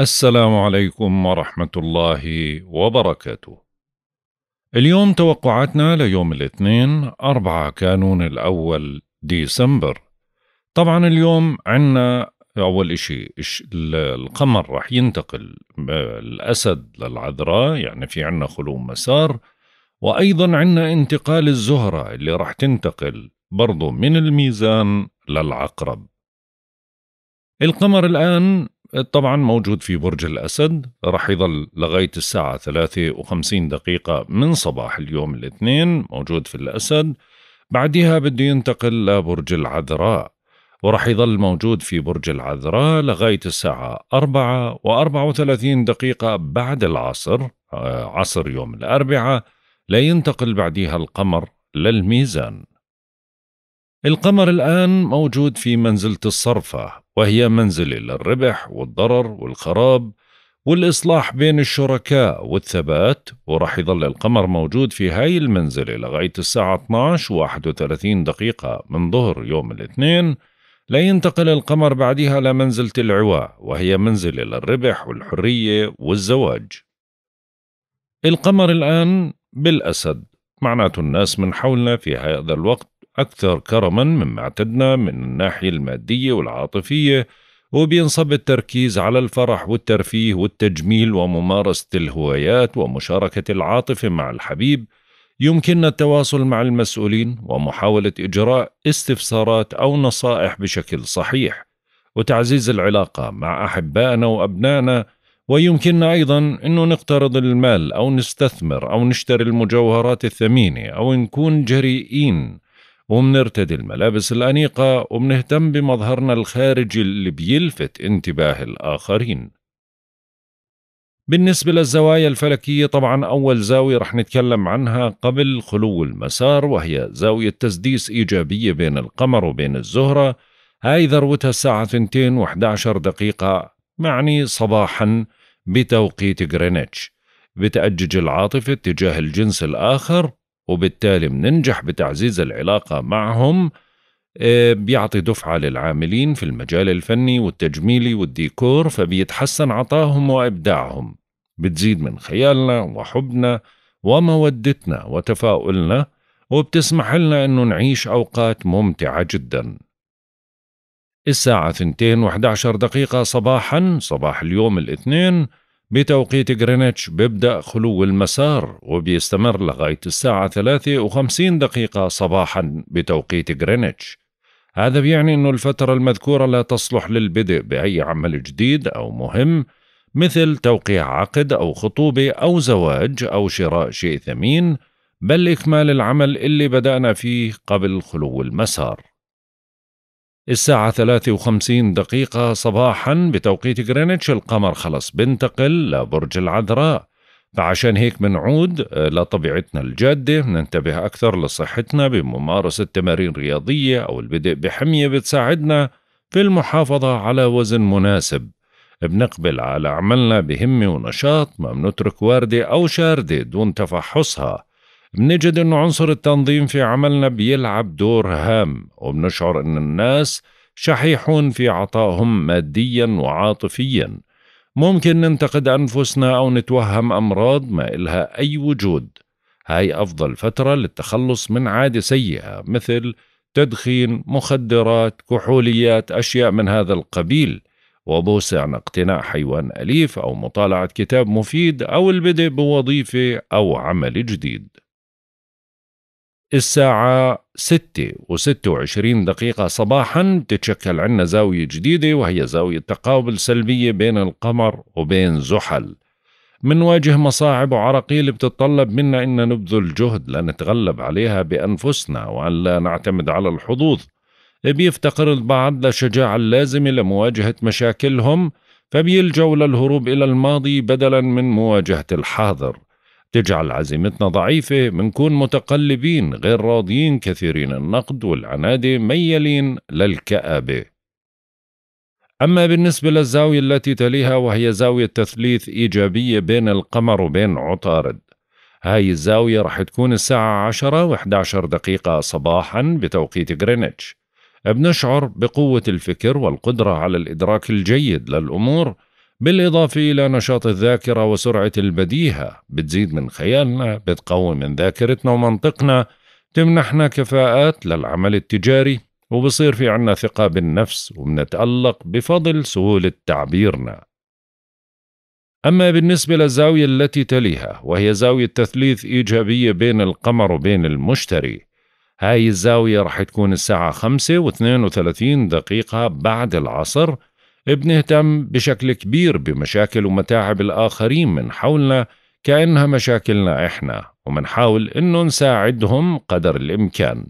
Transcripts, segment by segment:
السلام عليكم ورحمة الله وبركاته. اليوم توقعاتنا ليوم الاثنين 4 كانون الأول ديسمبر. طبعا اليوم عنا أول إشي القمر رح ينتقل آه، الأسد للعذراء يعني في عنا خلو مسار وأيضا عنا انتقال الزهرة اللي رح تنتقل برضو من الميزان للعقرب. القمر الآن طبعا موجود في برج الأسد رح يظل لغاية الساعة 53 دقيقة من صباح اليوم الاثنين موجود في الأسد بعدها بده ينتقل لبرج العذراء ورح يظل موجود في برج العذراء لغاية الساعة 4 و34 دقيقة بعد العصر آه، عصر يوم الأربعاء لينتقل بعدها القمر للميزان القمر الآن موجود في منزلة الصرفة وهي منزلة للربح والضرر والخراب والإصلاح بين الشركاء والثبات وراح يظل القمر موجود في هاي المنزلة لغاية الساعة 12 31 دقيقة من ظهر يوم الاثنين لينتقل القمر بعدها لمنزلة العواء وهي منزلة للربح والحرية والزواج القمر الآن بالأسد معناته الناس من حولنا في هذا الوقت أكثر كرما مما اعتدنا من الناحية المادية والعاطفية وبينصب التركيز على الفرح والترفيه والتجميل وممارسة الهوايات ومشاركة العاطفة مع الحبيب يمكننا التواصل مع المسؤولين ومحاولة إجراء استفسارات أو نصائح بشكل صحيح وتعزيز العلاقة مع أحبائنا وأبنائنا ويمكننا أيضا أنه نقترض المال أو نستثمر أو نشتري المجوهرات الثمينة أو نكون جريئين ومنرتدي الملابس الأنيقة ومنهتم بمظهرنا الخارجي اللي بيلفت انتباه الآخرين بالنسبة للزوايا الفلكية طبعا أول زاوية رح نتكلم عنها قبل خلو المسار وهي زاوية تسديس إيجابية بين القمر وبين الزهرة هاي ذروتها الساعة 2 و11 دقيقة معني صباحا بتوقيت غرينتش بتأجج العاطفة تجاه الجنس الآخر وبالتالي بننجح بتعزيز العلاقة معهم آه، بيعطي دفعة للعاملين في المجال الفني والتجميلي والديكور فبيتحسن عطاهم وإبداعهم بتزيد من خيالنا وحبنا ومودتنا وتفاؤلنا وبتسمح لنا أنه نعيش أوقات ممتعة جدا الساعة 2.11 دقيقة صباحا صباح اليوم الاثنين بتوقيت غرينتش بيبدأ خلو المسار وبيستمر لغاية الساعة 53 وخمسين دقيقة صباحا بتوقيت غرينتش هذا بيعني أنه الفترة المذكورة لا تصلح للبدء بأي عمل جديد أو مهم مثل توقيع عقد أو خطوبة أو زواج أو شراء شيء ثمين بل إكمال العمل اللي بدأنا فيه قبل خلو المسار الساعة 53 دقيقة صباحا بتوقيت غرينتش القمر خلص بنتقل لبرج العذراء فعشان هيك بنعود آه، لطبيعتنا الجادة بننتبه أكثر لصحتنا بممارسة تمارين رياضية أو البدء بحمية بتساعدنا في المحافظة على وزن مناسب بنقبل على عملنا بهمة ونشاط ما بنترك واردة أو شاردة دون تفحصها بنجد انه عنصر التنظيم في عملنا بيلعب دور هام وبنشعر ان الناس شحيحون في عطائهم ماديا وعاطفيا ممكن ننتقد أنفسنا أو نتوهم أمراض ما إلها أي وجود هاي أفضل فترة للتخلص من عادة سيئة مثل تدخين مخدرات كحوليات أشياء من هذا القبيل وبوسع عن اقتناء حيوان أليف أو مطالعة كتاب مفيد أو البدء بوظيفة أو عمل جديد الساعة 6 و26 دقيقة صباحا تتشكل عنا زاوية جديدة وهي زاوية تقابل سلبية بين القمر وبين زحل منواجه مصاعب وعراقيل بتتطلب منا أن نبذل جهد لنتغلب عليها بأنفسنا وأن لا نعتمد على الحظوظ بيفتقر البعض للشجاعة اللازمة لمواجهة مشاكلهم فبيلجوا للهروب إلى الماضي بدلا من مواجهة الحاضر تجعل عزيمتنا ضعيفة منكون متقلبين غير راضيين كثيرين النقد والعنادة ميالين للكآبة أما بالنسبة للزاوية التي تليها وهي زاوية تثليث إيجابية بين القمر وبين عطارد هاي الزاوية رح تكون الساعة 10 و11 دقيقة صباحا بتوقيت غرينتش بنشعر بقوة الفكر والقدرة على الإدراك الجيد للأمور بالإضافة إلى نشاط الذاكرة وسرعة البديهة بتزيد من خيالنا بتقوي من ذاكرتنا ومنطقنا تمنحنا كفاءات للعمل التجاري وبصير في عنا ثقة بالنفس وبنتألق بفضل سهولة تعبيرنا أما بالنسبة للزاوية التي تليها وهي زاوية تثليث إيجابية بين القمر وبين المشتري هاي الزاوية رح تكون الساعة 5 و32 دقيقة بعد العصر بنهتم بشكل كبير بمشاكل ومتاعب الآخرين من حولنا كأنها مشاكلنا إحنا ومنحاول إنه نساعدهم قدر الإمكان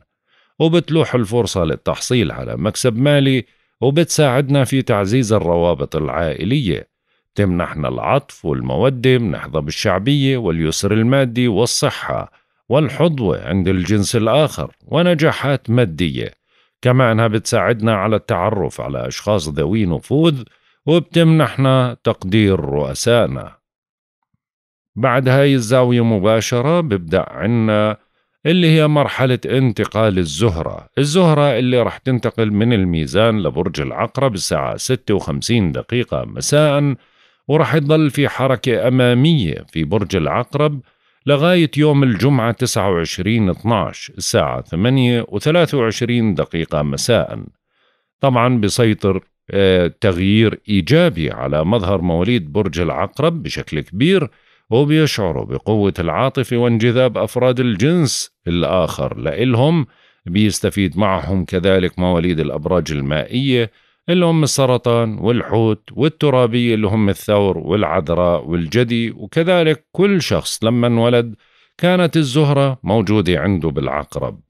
وبتلوح الفرصة للتحصيل على مكسب مالي وبتساعدنا في تعزيز الروابط العائلية تمنحنا العطف والمودة منحظى بالشعبية واليسر المادي والصحة والحظوة عند الجنس الآخر ونجاحات مادية كما أنها بتساعدنا على التعرف على أشخاص ذوي نفوذ وبتمنحنا تقدير رؤسائنا بعد هاي الزاوية مباشرة ببدأ عنا اللي هي مرحلة انتقال الزهرة الزهرة اللي رح تنتقل من الميزان لبرج العقرب الساعة 56 دقيقة مساءً ورح يضل في حركة أمامية في برج العقرب لغاية يوم الجمعة 29 12 الساعة 8 و23 دقيقة مساء طبعا بيسيطر آه، تغيير إيجابي على مظهر مواليد برج العقرب بشكل كبير وبيشعروا بقوة العاطفة وانجذاب أفراد الجنس الآخر لإلهم بيستفيد معهم كذلك مواليد الأبراج المائية اللي هم السرطان والحوت والترابية اللي هم الثور والعذراء والجدي وكذلك كل شخص لما انولد كانت الزهرة موجودة عنده بالعقرب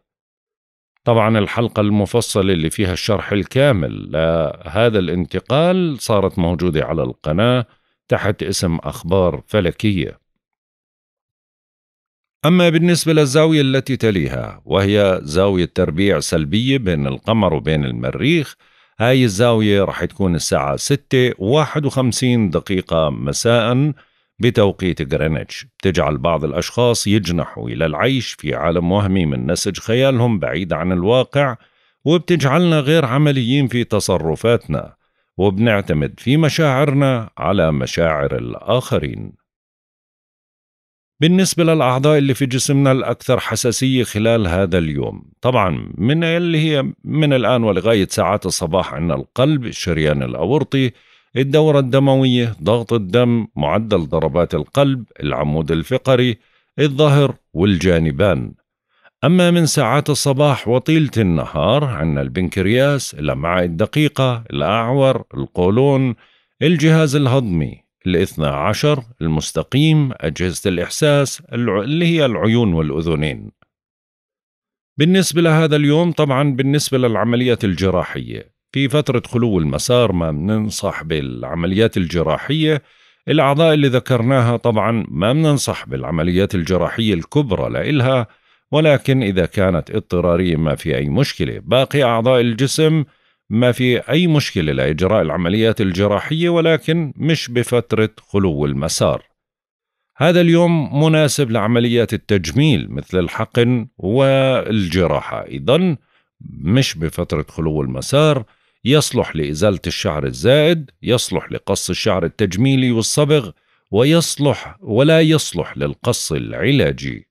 طبعا الحلقة المفصلة اللي فيها الشرح الكامل لهذا الانتقال صارت موجودة على القناة تحت اسم أخبار فلكية أما بالنسبة للزاوية التي تليها وهي زاوية تربيع سلبية بين القمر وبين المريخ هاي الزاوية رح تكون الساعة 6 51 دقيقة مساء بتوقيت غرينتش بتجعل بعض الأشخاص يجنحوا إلى العيش في عالم وهمي من نسج خيالهم بعيد عن الواقع وبتجعلنا غير عمليين في تصرفاتنا وبنعتمد في مشاعرنا على مشاعر الآخرين بالنسبة للأعضاء اللي في جسمنا الأكثر حساسية خلال هذا اليوم طبعا من اللي هي من الآن ولغاية ساعات الصباح عندنا القلب الشريان الأورطي الدورة الدموية ضغط الدم معدل ضربات القلب العمود الفقري الظهر والجانبان أما من ساعات الصباح وطيلة النهار عندنا البنكرياس الأمعاء الدقيقة الأعور القولون الجهاز الهضمي الاثنى عشر المستقيم أجهزة الإحساس اللي هي العيون والأذنين بالنسبة لهذا اليوم طبعا بالنسبة للعمليات الجراحية في فترة خلو المسار ما بننصح بالعمليات الجراحية الأعضاء اللي ذكرناها طبعا ما بننصح بالعمليات الجراحية الكبرى لإلها ولكن إذا كانت اضطرارية ما في أي مشكلة باقي أعضاء الجسم ما في أي مشكلة لإجراء العمليات الجراحية ولكن مش بفترة خلو المسار هذا اليوم مناسب لعمليات التجميل مثل الحقن والجراحة أيضا مش بفترة خلو المسار يصلح لإزالة الشعر الزائد يصلح لقص الشعر التجميلي والصبغ ويصلح ولا يصلح للقص العلاجي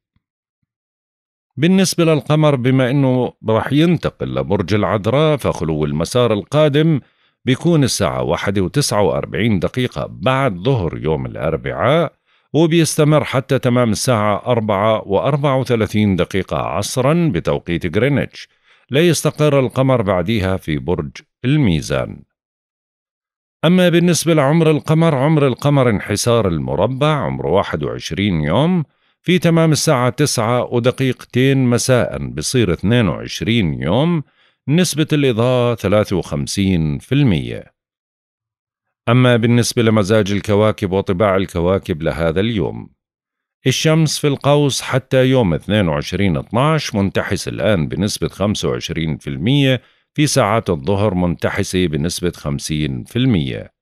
بالنسبة للقمر بما أنه راح ينتقل لبرج العذراء فخلو المسار القادم بيكون الساعة واحدة وتسعة وأربعين دقيقة بعد ظهر يوم الأربعاء وبيستمر حتى تمام الساعة أربعة وأربعة وثلاثين دقيقة عصرا بتوقيت غرينتش ليستقر القمر بعدها في برج الميزان أما بالنسبة لعمر القمر عمر القمر انحسار المربع عمره واحد وعشرين يوم في تمام الساعة تسعة ودقيقتين مساء بصير 22 يوم نسبة الإضاءة 53% أما بالنسبة لمزاج الكواكب وطباع الكواكب لهذا اليوم الشمس في القوس حتى يوم 22/12 منتحس الآن بنسبة 25% في ساعات الظهر منتحسة بنسبة 50%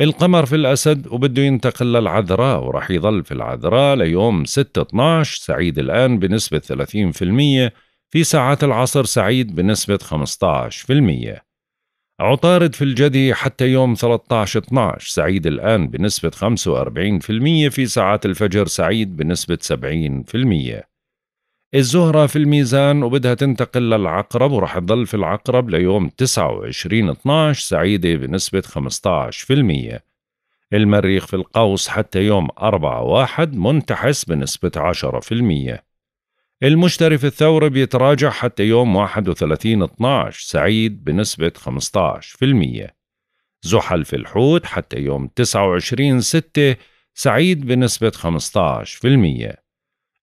القمر في الأسد وبده ينتقل للعذراء وراح يظل في العذراء ليوم 6-12 سعيد الآن بنسبة 30% في ساعات العصر سعيد بنسبة 15% عطارد في الجدي حتى يوم 13-12 سعيد الآن بنسبة 45% في ساعات الفجر سعيد بنسبة 70% الزهرة في الميزان وبدها تنتقل للعقرب ورح تضل في العقرب ليوم 29 12 سعيدة بنسبة 15% المريخ في القوس حتى يوم 4 1 منتحس بنسبة 10% المشتري في الثورة بيتراجع حتى يوم 31 12 سعيد بنسبة 15% زحل في الحوت حتى يوم 29 6 سعيد بنسبة 15%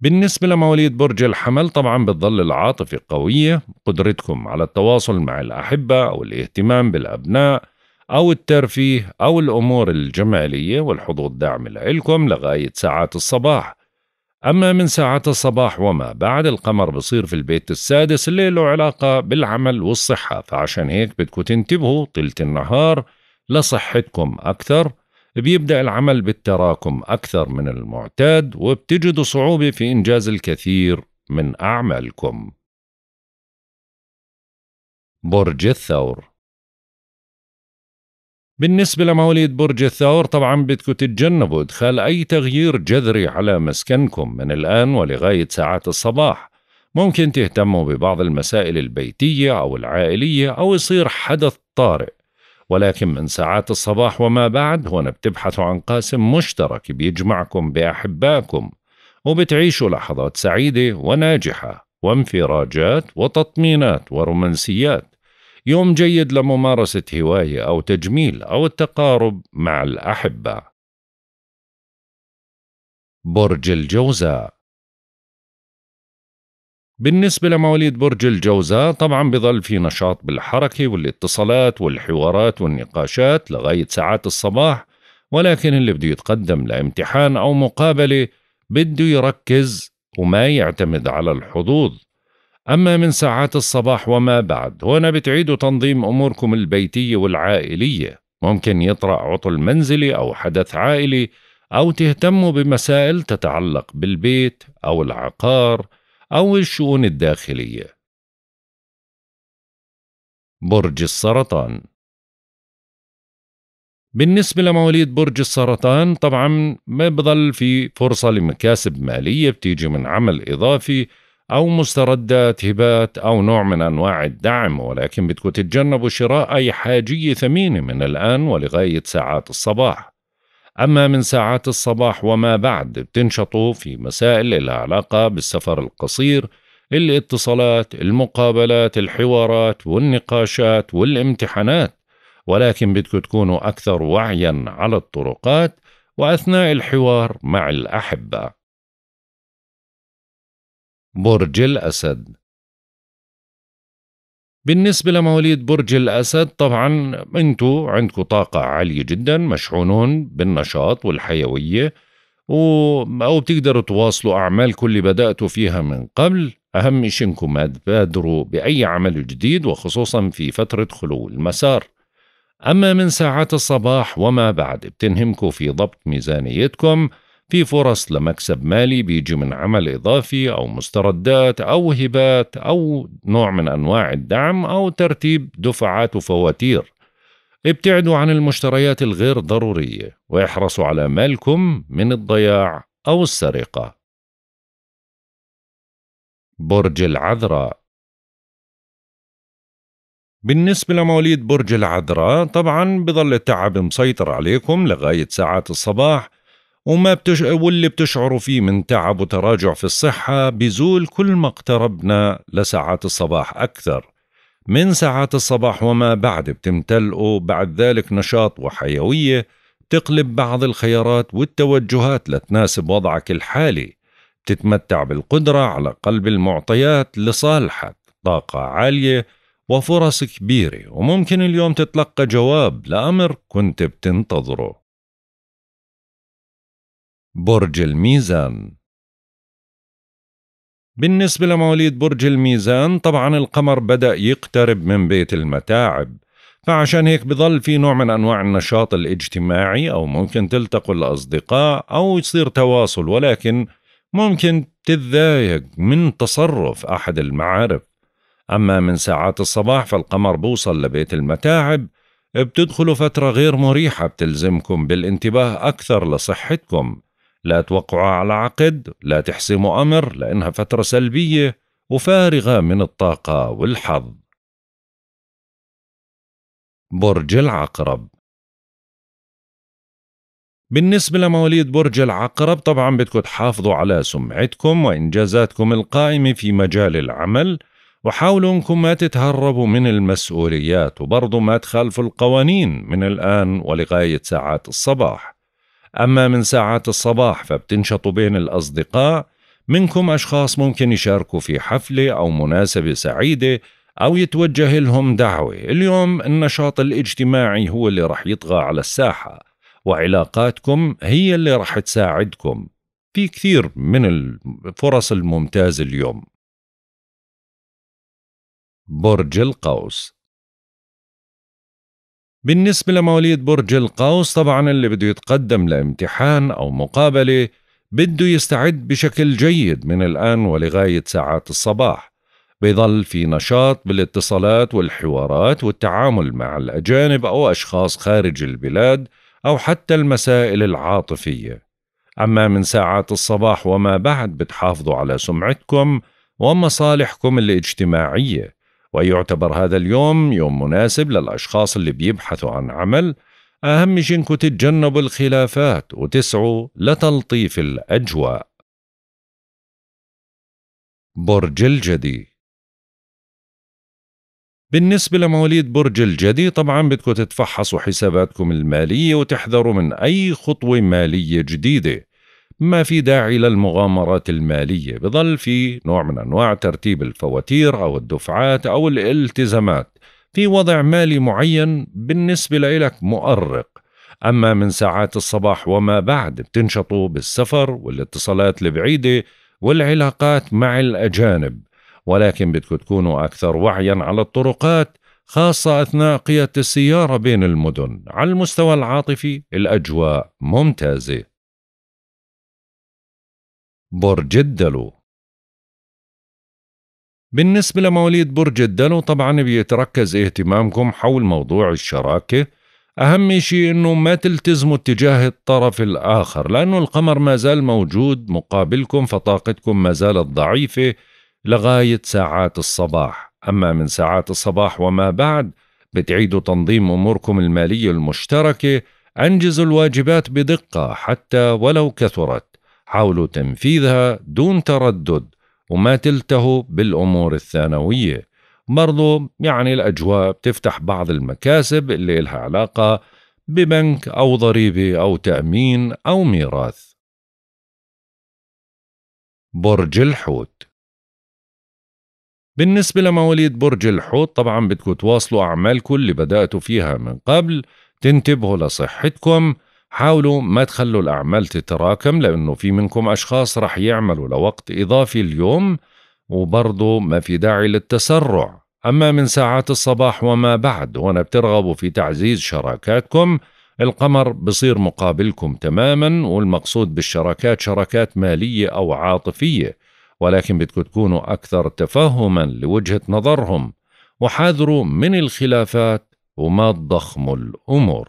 بالنسبة لمواليد برج الحمل طبعا بتظل العاطفة قوية قدرتكم على التواصل مع الأحبة أو الاهتمام بالأبناء أو الترفيه أو الأمور الجمالية والحظوظ دعم لإلكم لغاية ساعات الصباح أما من ساعات الصباح وما بعد القمر بصير في البيت السادس اللي له علاقة بالعمل والصحة فعشان هيك بدكم تنتبهوا طيلة النهار لصحتكم أكثر بيبدأ العمل بالتراكم أكثر من المعتاد وبتجدوا صعوبة في إنجاز الكثير من أعمالكم برج الثور بالنسبة لمواليد برج الثور طبعا بدكم تتجنبوا إدخال أي تغيير جذري على مسكنكم من الآن ولغاية ساعات الصباح ممكن تهتموا ببعض المسائل البيتية أو العائلية أو يصير حدث طارئ ولكن من ساعات الصباح وما بعد هنا بتبحثوا عن قاسم مشترك بيجمعكم بأحبائكم وبتعيشوا لحظات سعيدة وناجحة وانفراجات وتطمينات ورومانسيات يوم جيد لممارسة هواية أو تجميل أو التقارب مع الأحبة برج الجوزاء بالنسبة لمواليد برج الجوزاء طبعا بظل في نشاط بالحركة والاتصالات والحوارات والنقاشات لغاية ساعات الصباح ولكن اللي بده يتقدم لامتحان أو مقابلة بده يركز وما يعتمد على الحظوظ أما من ساعات الصباح وما بعد هنا بتعيدوا تنظيم أموركم البيتية والعائلية ممكن يطرأ عطل منزلي أو حدث عائلي أو تهتموا بمسائل تتعلق بالبيت أو العقار أو الشؤون الداخلية برج السرطان بالنسبة لمواليد برج السرطان طبعا ما بضل في فرصة لمكاسب مالية بتيجي من عمل إضافي أو مستردات هبات أو نوع من أنواع الدعم ولكن بدكم تتجنبوا شراء أي حاجية ثمينة من الآن ولغاية ساعات الصباح أما من ساعات الصباح وما بعد بتنشطوا في مسائل علاقة بالسفر القصير الاتصالات المقابلات الحوارات والنقاشات والامتحانات ولكن بدكم تكونوا أكثر وعيا على الطرقات وأثناء الحوار مع الأحبة برج الأسد بالنسبة لمواليد برج الأسد طبعا أنتوا عندكم طاقة عالية جدا مشحونون بالنشاط والحيوية و... أو بتقدروا تواصلوا أعمال اللي بدأتوا فيها من قبل أهم شيء إنكم تبادروا بأي عمل جديد وخصوصا في فترة خلو المسار أما من ساعات الصباح وما بعد بتنهمكم في ضبط ميزانيتكم في فرص لمكسب مالي بيجي من عمل إضافي أو مستردات أو هبات أو نوع من أنواع الدعم أو ترتيب دفعات وفواتير ابتعدوا عن المشتريات الغير ضرورية واحرصوا على مالكم من الضياع أو السرقة برج العذراء بالنسبة لمواليد برج العذراء طبعا بظل التعب مسيطر عليكم لغاية ساعات الصباح وما بتش... واللي بتشعروا فيه من تعب وتراجع في الصحة بزول كل ما اقتربنا لساعات الصباح أكثر من ساعات الصباح وما بعد بتمتلئوا بعد ذلك نشاط وحيوية تقلب بعض الخيارات والتوجهات لتناسب وضعك الحالي تتمتع بالقدرة على قلب المعطيات لصالحك طاقة عالية وفرص كبيرة وممكن اليوم تتلقى جواب لأمر كنت بتنتظره برج الميزان بالنسبة لمواليد برج الميزان طبعا القمر بدأ يقترب من بيت المتاعب فعشان هيك بظل في نوع من أنواع النشاط الاجتماعي أو ممكن تلتقوا الأصدقاء أو يصير تواصل ولكن ممكن تتضايق من تصرف أحد المعارف أما من ساعات الصباح فالقمر بوصل لبيت المتاعب بتدخلوا فترة غير مريحة بتلزمكم بالانتباه أكثر لصحتكم لا توقعها على عقد لا تحسموا أمر لأنها فترة سلبية وفارغة من الطاقة والحظ برج العقرب بالنسبة لمواليد برج العقرب طبعا بدكم تحافظوا على سمعتكم وإنجازاتكم القائمة في مجال العمل وحاولوا انكم ما تتهربوا من المسؤوليات وبرضه ما تخالفوا القوانين من الآن ولغاية ساعات الصباح أما من ساعات الصباح فبتنشط بين الأصدقاء منكم أشخاص ممكن يشاركوا في حفلة أو مناسبة سعيدة أو يتوجه لهم دعوة اليوم النشاط الاجتماعي هو اللي رح يطغى على الساحة وعلاقاتكم هي اللي رح تساعدكم في كثير من الفرص الممتازة اليوم برج القوس بالنسبة لمواليد برج القوس طبعا اللي بده يتقدم لامتحان أو مقابلة بده يستعد بشكل جيد من الآن ولغاية ساعات الصباح بيظل في نشاط بالاتصالات والحوارات والتعامل مع الأجانب أو أشخاص خارج البلاد أو حتى المسائل العاطفية أما من ساعات الصباح وما بعد بتحافظوا على سمعتكم ومصالحكم الاجتماعية ويعتبر هذا اليوم يوم مناسب للأشخاص اللي بيبحثوا عن عمل أهم شي إنكم تتجنبوا الخلافات وتسعوا لتلطيف الأجواء برج الجدي بالنسبة لمواليد برج الجدي طبعا بدكم تتفحصوا حساباتكم المالية وتحذروا من أي خطوة مالية جديدة ما في داعي للمغامرات المالية بظل في نوع من أنواع ترتيب الفواتير أو الدفعات أو الالتزامات في وضع مالي معين بالنسبة لإلك مؤرق أما من ساعات الصباح وما بعد بتنشطوا بالسفر والاتصالات البعيدة والعلاقات مع الأجانب ولكن بدكم تكونوا أكثر وعيا على الطرقات خاصة أثناء قيادة السيارة بين المدن على المستوى العاطفي الأجواء ممتازة برج الدلو بالنسبة لمواليد برج الدلو طبعا بيتركز اهتمامكم حول موضوع الشراكة أهم شيء أنه ما تلتزموا اتجاه الطرف الآخر لأنه القمر ما زال موجود مقابلكم فطاقتكم ما زالت ضعيفة لغاية ساعات الصباح أما من ساعات الصباح وما بعد بتعيدوا تنظيم أموركم المالية المشتركة أنجزوا الواجبات بدقة حتى ولو كثرت حاولوا تنفيذها دون تردد وما تلتهوا بالأمور الثانوية برضو يعني الأجواء بتفتح بعض المكاسب اللي إلها علاقة ببنك أو ضريبة أو تأمين أو ميراث برج الحوت بالنسبة لمواليد برج الحوت طبعا بدكم تواصلوا أعمالكم اللي بدأتوا فيها من قبل تنتبهوا لصحتكم حاولوا ما تخلوا الأعمال تتراكم لأنه في منكم أشخاص رح يعملوا لوقت إضافي اليوم وبرضه ما في داعي للتسرع أما من ساعات الصباح وما بعد وأنا بترغبوا في تعزيز شراكاتكم القمر بصير مقابلكم تماما والمقصود بالشراكات شراكات مالية أو عاطفية ولكن بدكم تكونوا أكثر تفهما لوجهة نظرهم وحاذروا من الخلافات وما تضخموا الأمور